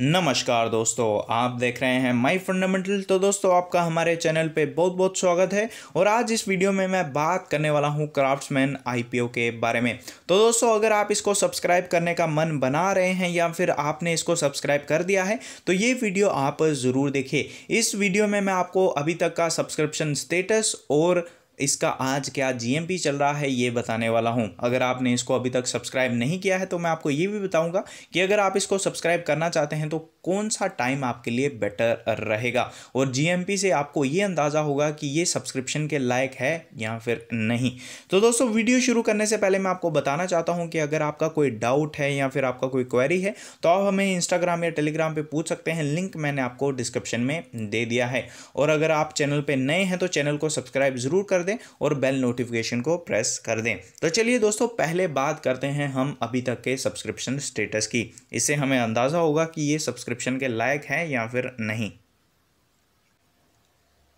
नमस्कार दोस्तों आप देख रहे हैं माय फंडामेंटल तो दोस्तों आपका हमारे चैनल पे बहुत बहुत स्वागत है और आज इस वीडियो में मैं बात करने वाला हूँ क्राफ्ट्समैन आईपीओ के बारे में तो दोस्तों अगर आप इसको सब्सक्राइब करने का मन बना रहे हैं या फिर आपने इसको सब्सक्राइब कर दिया है तो ये वीडियो आप ज़रूर देखिए इस वीडियो में मैं आपको अभी तक का सब्सक्रिप्शन स्टेटस और इसका आज क्या जीएमपी चल रहा है ये बताने वाला हूँ अगर आपने इसको अभी तक सब्सक्राइब नहीं किया है तो मैं आपको ये भी बताऊँगा कि अगर आप इसको सब्सक्राइब करना चाहते हैं तो कौन सा टाइम आपके लिए बेटर रहेगा और जीएमपी से आपको ये अंदाज़ा होगा कि ये सब्सक्रिप्शन के लायक है या फिर नहीं तो दोस्तों वीडियो शुरू करने से पहले मैं आपको बताना चाहता हूँ कि अगर आपका कोई डाउट है या फिर आपका कोई क्वेरी है तो आप हमें इंस्टाग्राम या टेलीग्राम पर पूछ सकते हैं लिंक मैंने आपको डिस्क्रिप्शन में दे दिया है और अगर आप चैनल पर नए हैं तो चैनल को सब्सक्राइब ज़रूर कर कर दें और बेल नोटिफिकेशन को प्रेस कर दें तो चलिए दोस्तों पहले बात करते हैं हम अभी तक के सब्सक्रिप्शन स्टेटस की इससे हमें अंदाज़ा होगा कि ये सब्सक्रिप्शन के लायक है या फिर नहीं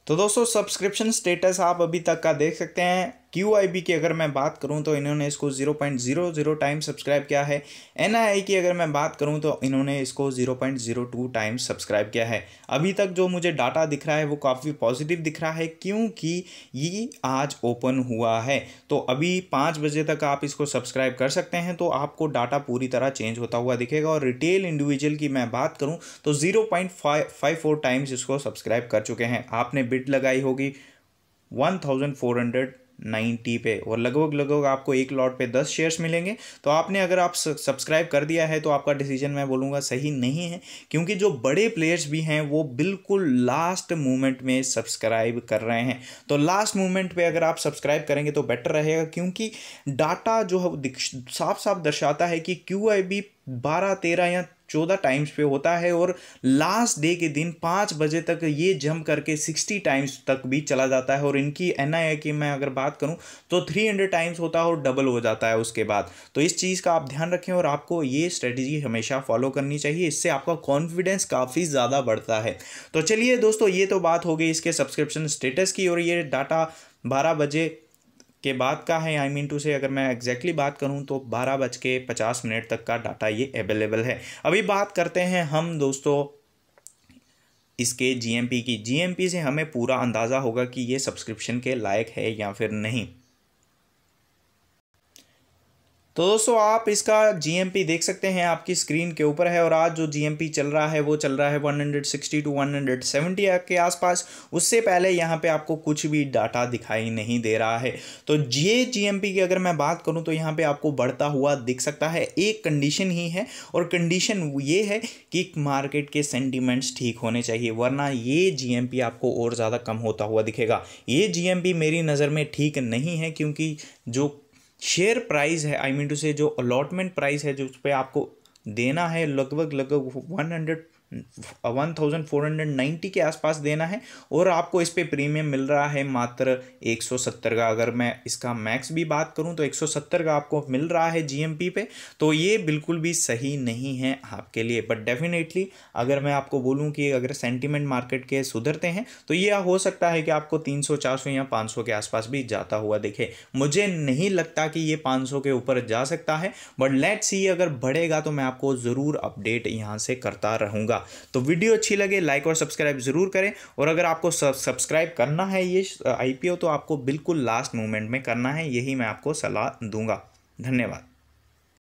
तो दोस्तों सब्सक्रिप्शन स्टेटस आप अभी तक का देख सकते हैं क्यू की अगर मैं बात करूँ तो इन्होंने इसको zero point zero zero time subscribe किया है एन की अगर मैं बात करूँ तो इन्होंने इसको zero point zero two time subscribe किया है अभी तक जो मुझे डाटा दिख रहा है वो काफ़ी पॉजिटिव दिख रहा है क्योंकि ये आज ओपन हुआ है तो अभी पाँच बजे तक आप इसको सब्सक्राइब कर सकते हैं तो आपको डाटा पूरी तरह चेंज होता हुआ दिखेगा और रिटेल इंडिविजुअल की मैं बात करूँ तो zero point five five four times इसको सब्सक्राइब कर चुके हैं आपने बिट लगाई होगी one thousand four hundred ninety पे और लगभग लगभग आपको एक लॉट पे दस शेयर्स मिलेंगे तो आपने अगर आप सब्सक्राइब कर दिया है तो आपका डिसीजन मैं बोलूँगा सही नहीं है क्योंकि जो बड़े प्लेयर्स भी हैं वो बिल्कुल लास्ट मोमेंट में सब्सक्राइब कर रहे हैं तो लास्ट मोमेंट पे अगर आप सब्सक्राइब करेंगे तो बेटर रहेगा क्योंकि डाटा जो है साफ साफ दर्शाता है कि क्यू आई बारह तेरह या चौदह टाइम्स पे होता है और लास्ट डे के दिन पाँच बजे तक ये जम करके सिक्सटी टाइम्स तक भी चला जाता है और इनकी एन आई की मैं अगर बात करूँ तो थ्री हंड्रेड टाइम्स होता है और डबल हो जाता है उसके बाद तो इस चीज़ का आप ध्यान रखें और आपको ये स्ट्रेटजी हमेशा फॉलो करनी चाहिए इससे आपका कॉन्फिडेंस काफ़ी ज़्यादा बढ़ता है तो चलिए दोस्तों ये तो बात हो गई इसके सब्सक्रिप्शन स्टेटस की और ये डाटा बारह बजे के बाद का है आई मीन टू से अगर मैं एग्जैक्टली बात करूँ तो बारह बज के पचास मिनट तक का डाटा ये अवेलेबल है अभी बात करते हैं हम दोस्तों इसके जीएमपी की जीएमपी से हमें पूरा अंदाज़ा होगा कि ये सब्सक्रिप्शन के लायक है या फिर नहीं तो दोस्तों आप इसका जी देख सकते हैं आपकी स्क्रीन के ऊपर है और आज जो जी चल रहा है वो चल रहा है 160 टू 170 के आसपास उससे पहले यहाँ पे आपको कुछ भी डाटा दिखाई नहीं दे रहा है तो ये जीएमपी की अगर मैं बात करूँ तो यहाँ पे आपको बढ़ता हुआ दिख सकता है एक कंडीशन ही है और कंडीशन ये है कि मार्केट के सेंटिमेंट्स ठीक होने चाहिए वरना ये जी आपको और ज़्यादा कम होता हुआ दिखेगा ये जी मेरी नज़र में ठीक नहीं है क्योंकि जो शेयर प्राइस है आई मीन टू से जो अलॉटमेंट प्राइस है जो उस पर आपको देना है लगभग लगभग one hundred one thousand four hundred ninety के आसपास देना है और आपको इस पर प्रीमियम मिल रहा है मात्र एक सौ सत्तर का अगर मैं इसका मैक्स भी बात करूँ तो एक सौ सत्तर का आपको मिल रहा है जी पे तो ये बिल्कुल भी सही नहीं है आपके लिए बट डेफिनेटली अगर मैं आपको बोलूँ कि अगर सेंटिमेंट मार्केट के सुधरते हैं तो ये हो सकता है कि आपको तीन सौ चार सौ या पाँच सौ के आसपास भी जाता हुआ देखे मुझे नहीं लगता कि ये पाँच सौ के ऊपर जा सकता है बट लेट्स ही अगर बढ़ेगा तो मैं आपको ज़रूर अपडेट यहाँ से करता रहूँगा तो वीडियो अच्छी लगे लाइक और सब्सक्राइब ज़रूर करें और अगर आपको सब्सक्राइब करना है ये आईपीओ uh, तो आपको बिल्कुल लास्ट मोमेंट में करना है यही मैं आपको सलाह दूंगा धन्यवाद